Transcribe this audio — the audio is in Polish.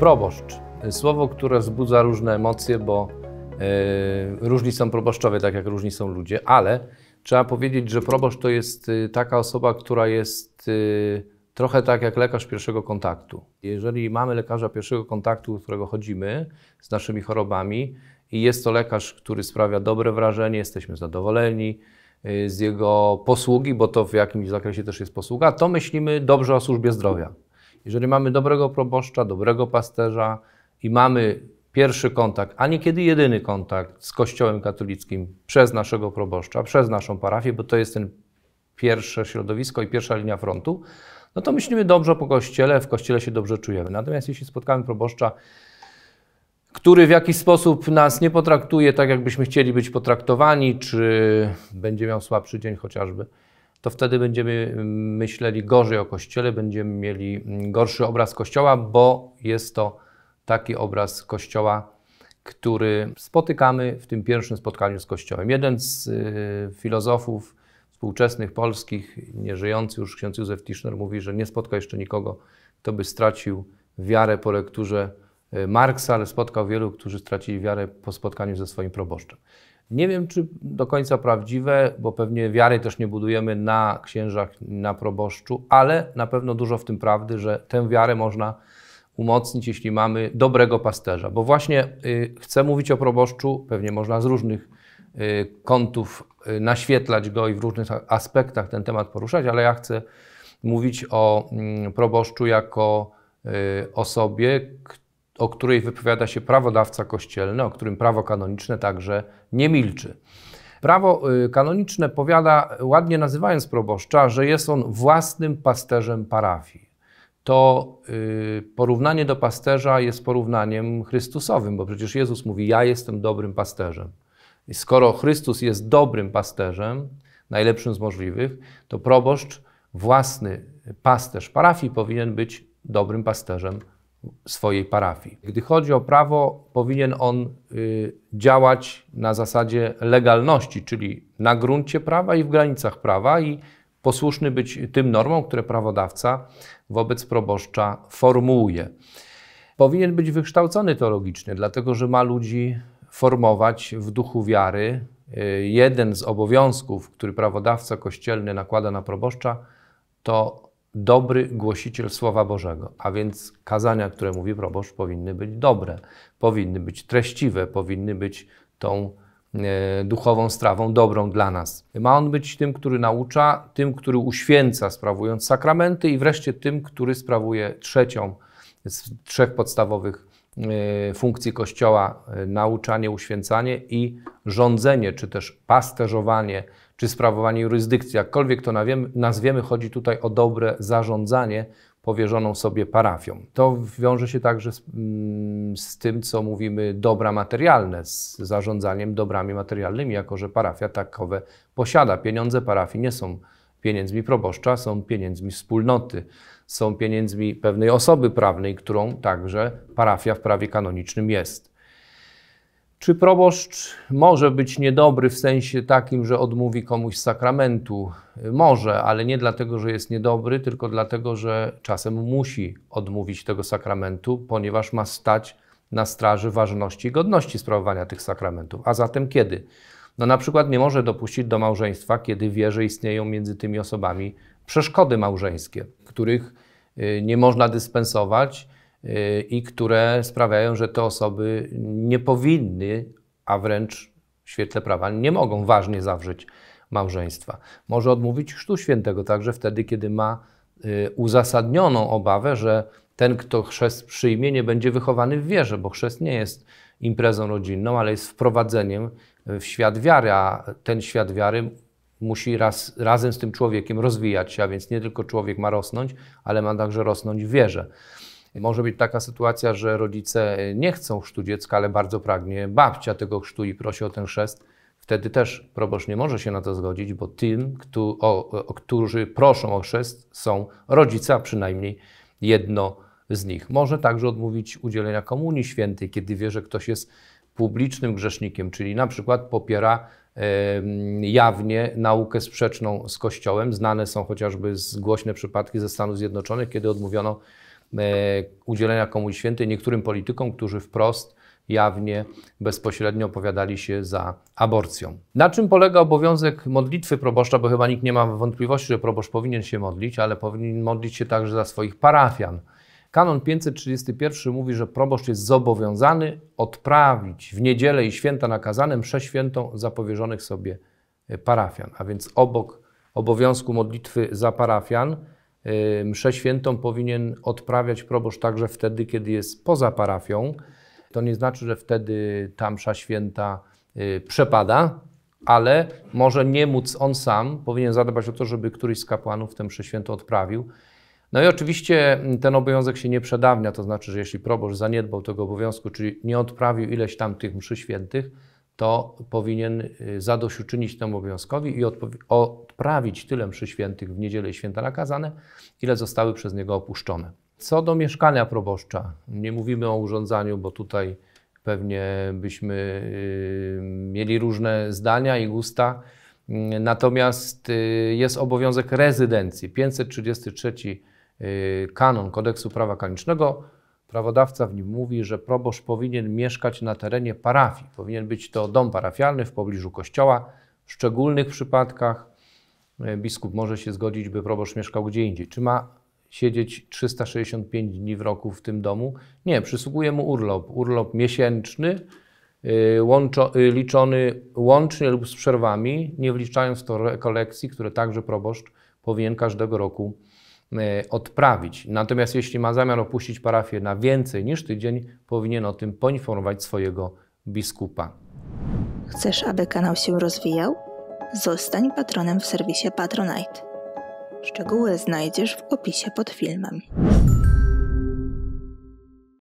Proboszcz. Słowo, które wzbudza różne emocje, bo e, różni są proboszczowie, tak jak różni są ludzie, ale trzeba powiedzieć, że proboszcz to jest y, taka osoba, która jest y, trochę tak jak lekarz pierwszego kontaktu. Jeżeli mamy lekarza pierwszego kontaktu, do którego chodzimy z naszymi chorobami, i jest to lekarz, który sprawia dobre wrażenie, jesteśmy zadowoleni, y, z jego posługi, bo to w jakimś zakresie też jest posługa, to myślimy dobrze o służbie zdrowia. Jeżeli mamy dobrego proboszcza, dobrego pasterza i mamy pierwszy kontakt, a niekiedy jedyny kontakt z Kościołem katolickim przez naszego proboszcza, przez naszą parafię, bo to jest ten pierwsze środowisko i pierwsza linia frontu, no to myślimy dobrze po Kościele, w Kościele się dobrze czujemy. Natomiast jeśli spotkamy proboszcza, który w jakiś sposób nas nie potraktuje tak, jakbyśmy chcieli być potraktowani, czy będzie miał słabszy dzień chociażby, to wtedy będziemy mm, myśleli gorzej o Kościele, będziemy mieli mm, gorszy obraz Kościoła, bo jest to taki obraz Kościoła, który spotykamy w tym pierwszym spotkaniu z Kościołem. Jeden z y, filozofów współczesnych polskich, nieżyjący już ksiądz Józef Tischner, mówi, że nie spotka jeszcze nikogo, kto by stracił wiarę po lekturze y, Marksa, ale spotkał wielu, którzy stracili wiarę po spotkaniu ze swoim proboszczem. Nie wiem, czy do końca prawdziwe, bo pewnie wiary też nie budujemy na księżach, na proboszczu, ale na pewno dużo w tym prawdy, że tę wiarę można umocnić, jeśli mamy dobrego pasterza. Bo właśnie y, chcę mówić o proboszczu, pewnie można z różnych y, kątów y, naświetlać go i w różnych aspektach ten temat poruszać, ale ja chcę mówić o mm, proboszczu jako y, osobie, o której wypowiada się prawodawca kościelny, o którym prawo kanoniczne także nie milczy. Prawo y, kanoniczne powiada, ładnie nazywając proboszcza, że jest on własnym pasterzem parafii. To y, porównanie do pasterza jest porównaniem Chrystusowym, bo przecież Jezus mówi: Ja jestem dobrym pasterzem. I skoro Chrystus jest dobrym pasterzem, najlepszym z możliwych, to proboszcz, własny pasterz parafii, powinien być dobrym pasterzem swojej parafii. Gdy chodzi o prawo, powinien on y, działać na zasadzie legalności, czyli na gruncie prawa i w granicach prawa i posłuszny być tym normom, które prawodawca wobec proboszcza formułuje. Powinien być wykształcony teologicznie, dlatego że ma ludzi formować w duchu wiary. Y, jeden z obowiązków, który prawodawca kościelny nakłada na proboszcza, to dobry głosiciel Słowa Bożego, a więc kazania, które mówi proboszcz, powinny być dobre, powinny być treściwe, powinny być tą e, duchową strawą dobrą dla nas. Ma on być tym, który naucza, tym, który uświęca, sprawując sakramenty i wreszcie tym, który sprawuje trzecią z trzech podstawowych E, funkcji Kościoła e, nauczanie, uświęcanie i rządzenie, czy też pasterzowanie, czy sprawowanie jurysdykcji. Jakkolwiek to nazwiemy, chodzi tutaj o dobre zarządzanie powierzoną sobie parafią. To wiąże się także z, mm, z, tym, co mówimy dobra materialne, z zarządzaniem dobrami materialnymi, jako że parafia takowe posiada. Pieniądze parafii nie są pieniędzmi proboszcza, są pieniędzmi wspólnoty są pieniędzmi pewnej osoby prawnej, którą także parafia w prawie kanonicznym jest. Czy proboszcz może być niedobry w sensie takim, że odmówi komuś sakramentu? Może, ale nie dlatego, że jest niedobry, tylko dlatego, że czasem musi odmówić tego sakramentu, ponieważ ma stać na straży ważności i godności sprawowania tych sakramentów. A zatem kiedy? No na przykład nie może dopuścić do małżeństwa, kiedy wie, że istnieją między tymi osobami przeszkody małżeńskie, których y, nie można dyspensować y, i które sprawiają, że te osoby nie powinny, a wręcz w świetle prawa nie mogą ważnie zawrzeć małżeństwa. Może odmówić chrztu świętego także wtedy, kiedy ma y, uzasadnioną obawę, że ten, kto chrzest przyjmie, nie będzie wychowany w wierze, bo chrzest nie jest imprezą rodzinną, ale jest wprowadzeniem w świat wiary, a ten świat wiary musi raz, razem z tym człowiekiem rozwijać się, a więc nie tylko człowiek ma rosnąć, ale ma także rosnąć w wierze. Może być taka sytuacja, że rodzice nie chcą chrztu dziecka, ale bardzo pragnie babcia tego chrztu i prosi o ten chrzest. Wtedy też proboszcz nie może się na to zgodzić, bo tym, kto, o, o, którzy proszą o chrzest, są rodzice, a przynajmniej jedno z nich. Może także odmówić udzielenia komunii świętej, kiedy wie, że ktoś jest publicznym grzesznikiem, czyli na przykład popiera jawnie naukę sprzeczną z Kościołem. Znane są chociażby głośne przypadki ze Stanów Zjednoczonych, kiedy odmówiono e, udzielenia komuś Świętej niektórym politykom, którzy wprost, jawnie, bezpośrednio opowiadali się za aborcją. Na czym polega obowiązek modlitwy proboszcza? Bo chyba nikt nie ma wątpliwości, że proboszcz powinien się modlić, ale powinien modlić się także za swoich parafian. Kanon 531 mówi, że proboszcz jest zobowiązany odprawić w niedzielę i święta nakazane przeświętą świętą zapowierzonych sobie e, parafian. A więc obok obowiązku modlitwy za parafian, e, mszę świętą powinien odprawiać proboszcz także wtedy, kiedy jest poza parafią. To nie znaczy, że wtedy ta msza święta e, przepada, ale może nie móc on sam, powinien zadbać o to, żeby któryś z kapłanów tę mszę świętą odprawił. No i oczywiście mm, ten obowiązek się nie przedawnia, to znaczy, że jeśli proboszcz zaniedbał tego obowiązku, czyli nie odprawił ileś tam tych mszy świętych, to powinien y, zadośćuczynić temu obowiązkowi i odprawić tyle mszy świętych w niedzielę i święta nakazane, ile zostały przez niego opuszczone. Co do mieszkania proboszcza, nie mówimy o urządzaniu, bo tutaj pewnie byśmy y, mieli różne zdania i gusta. Mm, natomiast y, jest obowiązek rezydencji. 533 Y, kanon kodeksu prawa kanonicznego, prawodawca w nim mówi, że proboszcz powinien mieszkać na terenie parafii. Powinien być to dom parafialny w pobliżu kościoła. W szczególnych przypadkach y, biskup może się zgodzić, by proboszcz mieszkał gdzie indziej. Czy ma siedzieć 365 dni w roku w tym domu? Nie, przysługuje mu urlop. Urlop miesięczny, y, łączo, liczony łącznie lub z przerwami, nie wliczając to rekolekcji, które także proboszcz powinien każdego roku E, odprawić. Natomiast jeśli ma zamiar opuścić parafię na więcej niż tydzień, powinien o tym poinformować swojego biskupa. Chcesz, aby kanał się rozwijał? Zostań patronem w serwisie Patronite. Szczegóły znajdziesz w opisie pod filmem.